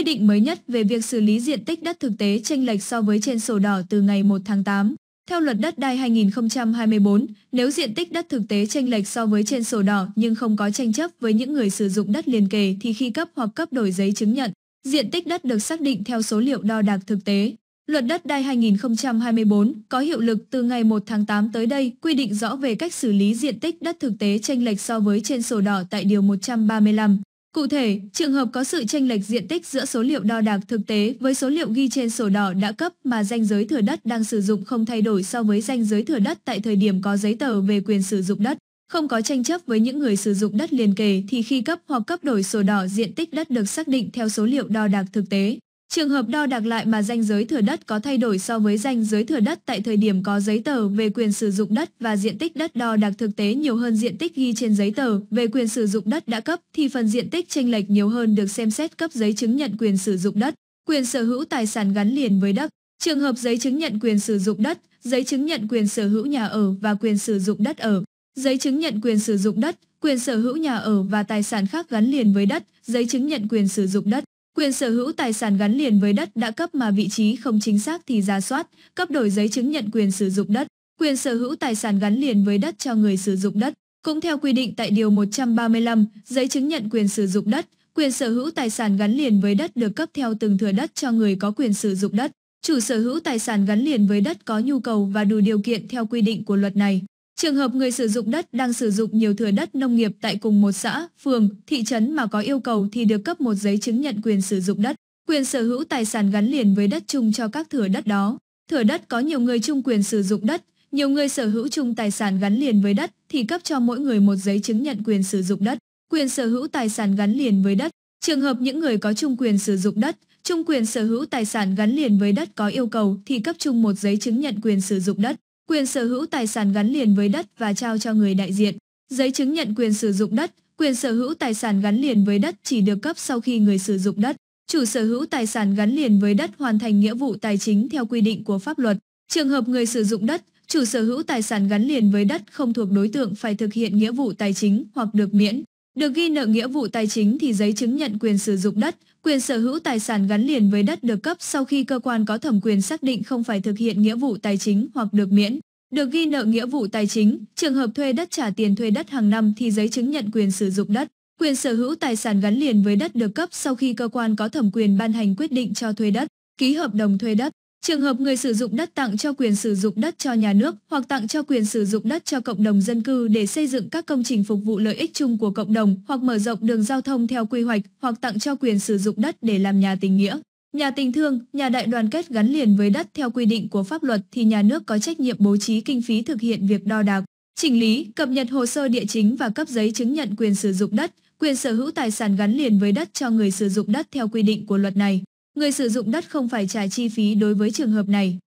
Quy định mới nhất về việc xử lý diện tích đất thực tế chênh lệch so với trên sổ đỏ từ ngày 1 tháng 8. Theo luật đất đai 2024, nếu diện tích đất thực tế chênh lệch so với trên sổ đỏ nhưng không có tranh chấp với những người sử dụng đất liền kề thì khi cấp hoặc cấp đổi giấy chứng nhận, diện tích đất được xác định theo số liệu đo đạc thực tế. Luật đất đai 2024 có hiệu lực từ ngày 1 tháng 8 tới đây quy định rõ về cách xử lý diện tích đất thực tế chênh lệch so với trên sổ đỏ tại Điều 135. Cụ thể, trường hợp có sự tranh lệch diện tích giữa số liệu đo đạc thực tế với số liệu ghi trên sổ đỏ đã cấp mà danh giới thừa đất đang sử dụng không thay đổi so với danh giới thừa đất tại thời điểm có giấy tờ về quyền sử dụng đất, không có tranh chấp với những người sử dụng đất liền kề thì khi cấp hoặc cấp đổi sổ đỏ diện tích đất được xác định theo số liệu đo đạc thực tế. Trường hợp đo đạc lại mà danh giới thừa đất có thay đổi so với danh giới thừa đất tại thời điểm có giấy tờ về quyền sử dụng đất và diện tích đất đo đạc thực tế nhiều hơn diện tích ghi trên giấy tờ về quyền sử dụng đất đã cấp thì phần diện tích chênh lệch nhiều hơn được xem xét cấp giấy chứng nhận quyền sử dụng đất, quyền sở hữu tài sản gắn liền với đất. Trường hợp giấy chứng nhận quyền sử dụng đất, giấy chứng nhận quyền sở hữu nhà ở và quyền sử dụng đất ở, giấy chứng nhận quyền sử dụng đất, quyền sở hữu nhà ở và tài sản khác gắn liền với đất, giấy chứng nhận quyền sử dụng đất Quyền sở hữu tài sản gắn liền với đất đã cấp mà vị trí không chính xác thì ra soát, cấp đổi giấy chứng nhận quyền sử dụng đất. Quyền sở hữu tài sản gắn liền với đất cho người sử dụng đất. Cũng theo quy định tại Điều 135, giấy chứng nhận quyền sử dụng đất, quyền sở hữu tài sản gắn liền với đất được cấp theo từng thừa đất cho người có quyền sử dụng đất. Chủ sở hữu tài sản gắn liền với đất có nhu cầu và đủ điều kiện theo quy định của luật này. Trường hợp người sử dụng đất đang sử dụng nhiều thửa đất nông nghiệp tại cùng một xã, phường, thị trấn mà có yêu cầu thì được cấp một giấy chứng nhận quyền sử dụng đất, quyền sở hữu tài sản gắn liền với đất chung cho các thửa đất đó. Thửa đất có nhiều người chung quyền sử dụng đất, nhiều người sở hữu chung tài sản gắn liền với đất thì cấp cho mỗi người một giấy chứng nhận quyền sử dụng đất, quyền sở hữu tài sản gắn liền với đất. Trường hợp những người có chung quyền sử dụng đất, chung quyền sở hữu tài sản gắn liền với đất có yêu cầu thì cấp chung một giấy chứng nhận quyền sử dụng đất quyền sở hữu tài sản gắn liền với đất và trao cho người đại diện. Giấy chứng nhận quyền sử dụng đất, quyền sở hữu tài sản gắn liền với đất chỉ được cấp sau khi người sử dụng đất, chủ sở hữu tài sản gắn liền với đất hoàn thành nghĩa vụ tài chính theo quy định của pháp luật. Trường hợp người sử dụng đất, chủ sở hữu tài sản gắn liền với đất không thuộc đối tượng phải thực hiện nghĩa vụ tài chính hoặc được miễn. Được ghi nợ nghĩa vụ tài chính thì giấy chứng nhận quyền sử dụng đất, quyền sở hữu tài sản gắn liền với đất được cấp sau khi cơ quan có thẩm quyền xác định không phải thực hiện nghĩa vụ tài chính hoặc được miễn. Được ghi nợ nghĩa vụ tài chính, trường hợp thuê đất trả tiền thuê đất hàng năm thì giấy chứng nhận quyền sử dụng đất, quyền sở hữu tài sản gắn liền với đất được cấp sau khi cơ quan có thẩm quyền ban hành quyết định cho thuê đất, ký hợp đồng thuê đất. Trường hợp người sử dụng đất tặng cho quyền sử dụng đất cho nhà nước hoặc tặng cho quyền sử dụng đất cho cộng đồng dân cư để xây dựng các công trình phục vụ lợi ích chung của cộng đồng hoặc mở rộng đường giao thông theo quy hoạch hoặc tặng cho quyền sử dụng đất để làm nhà tình nghĩa. Nhà tình thương, nhà đại đoàn kết gắn liền với đất theo quy định của pháp luật thì nhà nước có trách nhiệm bố trí kinh phí thực hiện việc đo đạc, chỉnh lý, cập nhật hồ sơ địa chính và cấp giấy chứng nhận quyền sử dụng đất, quyền sở hữu tài sản gắn liền với đất cho người sử dụng đất theo quy định của luật này. Người sử dụng đất không phải trả chi phí đối với trường hợp này.